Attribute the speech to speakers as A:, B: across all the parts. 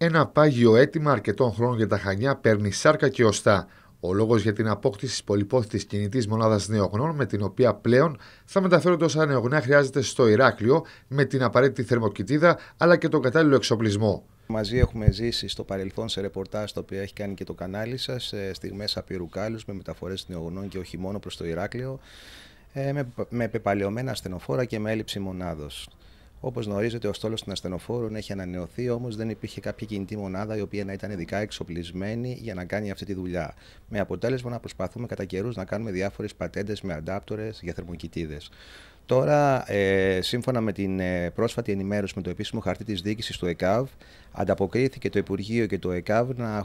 A: Ένα πάγιο αίτημα αρκετών χρόνων για τα Χανιά παίρνει σάρκα και οστά. Ο λόγος για την απόκτηση της πολυπόθητης κινητής μονάδας νεογνών, με την οποία πλέον θα μεταφέρονται όσα νεογνά χρειάζεται στο Ηράκλειο, με την απαραίτητη θερμοκοιτίδα αλλά και τον κατάλληλο εξοπλισμό. Μαζί
B: έχουμε ζήσει στο παρελθόν σε ρεπορτάζ το οποίο έχει κάνει και το κανάλι σας, ε, στιγμές απειρού με μεταφορές νεογνών και όχι μόνο προς το Ηράκλειο, ε, με, με πεπαλαιωμένα ασθενοφόρα και με έλλειψη μονάδος. Όπως γνωρίζετε, ο στόλος των ασθενοφόρων έχει ανανεωθεί, όμως δεν υπήρχε κάποια κινητή μονάδα η οποία να ήταν ειδικά εξοπλισμένη για να κάνει αυτή τη δουλειά. Με αποτέλεσμα να προσπαθούμε κατά καιρούς να κάνουμε διάφορες πατέντες με αντάπτορες για θερμοκοιτίδες. Τώρα, ε, σύμφωνα με την ε, πρόσφατη ενημέρωση με το επίσημο χαρτί της διοίκησης του ΕΚΑΒ, ανταποκρίθηκε το Υπουργείο και το ΕΚΑΒ να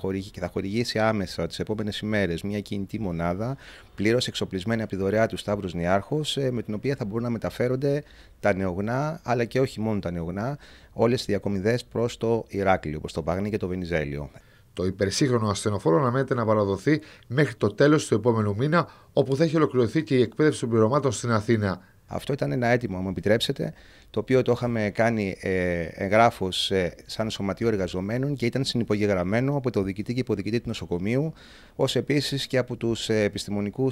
B: χορηγήσει άμεσα τις επόμενες ημέρες μια κινητή μονάδα πλήρως εξοπλισμένη από τη δωρεά του Σταύρου Νιάρχος, ε, με την οποία θα μπορούν να μεταφέρονται τα νεογνά, αλλά και όχι μόνο τα νεογνά, όλες τις διακομιδές προς το Ηράκλειο, προς το
A: Παγνί και το Βενιζέλιο. Το υπερσύγχρονο ασθενοφόρο αναμένεται να παραδοθεί μέχρι το τέλος του επόμενου μήνα, όπου θα έχει ολοκληρωθεί και η εκπαίδευση των πληρωμάτων στην Αθήνα. Αυτό ήταν ένα έτοιμο, μου
B: επιτρέψετε, το οποίο το είχαμε κάνει ε, εγγράφο ε, σαν σωματείο εργαζομένων και ήταν συνυπογεγραμμένο από το διοικητή και υποδιοικητή του νοσοκομείου, ως επίσης και από ε, ε, του ε, επιστημονικού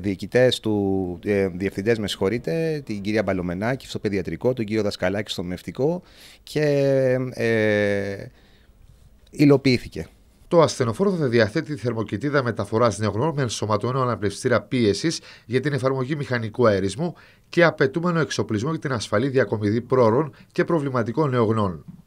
B: διοικητές του ε, διευθυντές, με συγχωρείτε, την κυρία Μπαλωμενάκη στο παιδιατρικό, τον κύριο Δασκαλάκη στο μευτικό και
A: υλοποιήθηκε. Το ασθενοφόρο θα διαθέτει θερμοκοιτίδα μεταφοράς νεογνών με ενσωματωμένο αναπνευστήρα πίεσης για την εφαρμογή μηχανικού αερισμού και απαιτούμενο εξοπλισμό για την ασφαλή διακομιδή πρόρων και προβληματικών νεογνών.